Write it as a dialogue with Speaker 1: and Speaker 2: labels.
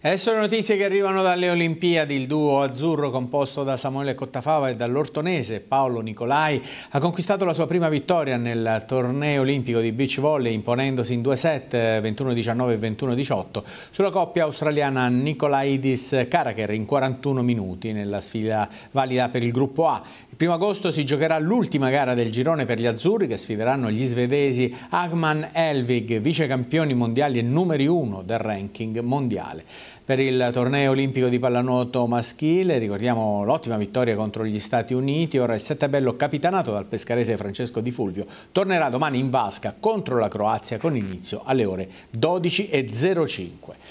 Speaker 1: Adesso eh, le notizie che arrivano dalle Olimpiadi, il duo azzurro composto da Samuele Cottafava e dall'ortonese Paolo Nicolai ha conquistato la sua prima vittoria nel torneo olimpico di beach volley imponendosi in due set 21-19 eh, e 21-18 sulla coppia australiana Nicolaidis Karaker in 41 minuti nella sfida valida per il gruppo A. 1 agosto si giocherà l'ultima gara del girone per gli azzurri che sfideranno gli svedesi Agman Elvig, vicecampioni mondiali e numeri 1 del ranking mondiale. Per il torneo olimpico di pallanuoto maschile ricordiamo l'ottima vittoria contro gli Stati Uniti, ora il Settebello capitanato dal pescarese Francesco Di Fulvio tornerà domani in vasca contro la Croazia con inizio alle ore 12.05.